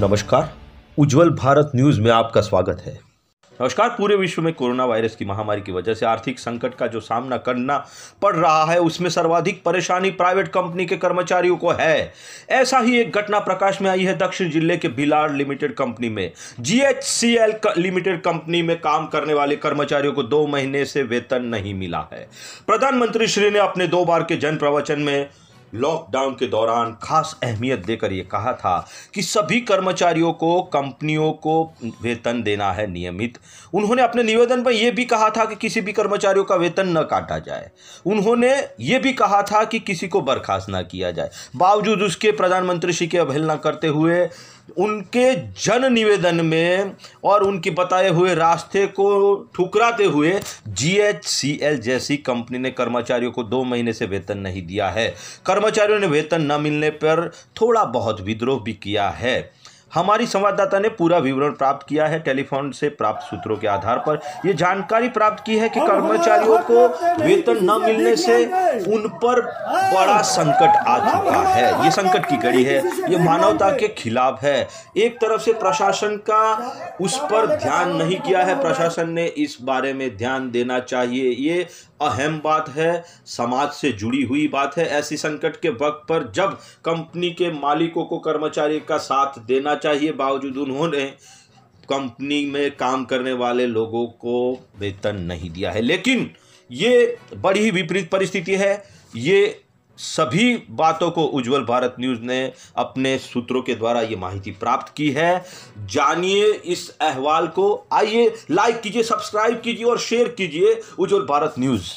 नमस्कार उज्जवल भारत न्यूज में आपका स्वागत है नमस्कार पूरे विश्व में कोरोना वायरस की महामारी की वजह से आर्थिक संकट का जो सामना करना पड़ रहा है उसमें सर्वाधिक परेशानी प्राइवेट कंपनी के कर्मचारियों को है ऐसा ही एक घटना प्रकाश में आई है दक्षिण जिले के भिलाड़ लिमिटेड कंपनी में जीएचसीएल लिमिटेड कंपनी में काम करने वाले कर्मचारियों को दो महीने से वेतन नहीं मिला है प्रधानमंत्री श्री ने अपने दो बार के जन प्रवचन में लॉकडाउन के दौरान खास अहमियत देकर ये कहा था कि सभी कर्मचारियों को कंपनियों को वेतन देना है नियमित उन्होंने अपने निवेदन में यह भी कहा था कि किसी भी कर्मचारियों का वेतन न काटा जाए उन्होंने ये भी कहा था कि किसी को बर्खास्त ना किया जाए बावजूद उसके प्रधानमंत्री श्री की अवहेलना करते हुए उनके जन निवेदन में और उनके बताए हुए रास्ते को ठुकराते हुए जी जैसी कंपनी ने कर्मचारियों को दो महीने से वेतन नहीं दिया है कर कर्मचारियों ने वेतन न मिलने पर थोड़ा बहुत विद्रोह भी किया है हमारी संवाददाता ने पूरा विवरण प्राप्त किया है टेलीफोन से प्राप्त सूत्रों के आधार पर यह जानकारी प्राप्त की है कि कर्मचारियों को वेतन न मिलने से उन पर बड़ा हाँ। संकट आ चुका है ये संकट की कड़ी है ये मानवता के खिलाफ है एक तरफ से प्रशासन का उस पर ध्यान नहीं किया है प्रशासन ने इस बारे में ध्यान देना चाहिए ये अहम बात है समाज से जुड़ी हुई बात है ऐसी संकट के वक्त पर जब कंपनी के मालिकों को कर्मचारी का साथ देना चाहिए बावजूद उन्होंने कंपनी में काम करने वाले लोगों को वेतन नहीं दिया है लेकिन ये बड़ी ही विपरीत परिस्थिति है ये सभी बातों को उज्जवल भारत न्यूज़ ने अपने सूत्रों के द्वारा ये माहिती प्राप्त की है जानिए इस अहवाल को आइए लाइक कीजिए सब्सक्राइब कीजिए और शेयर कीजिए उज्जवल भारत न्यूज़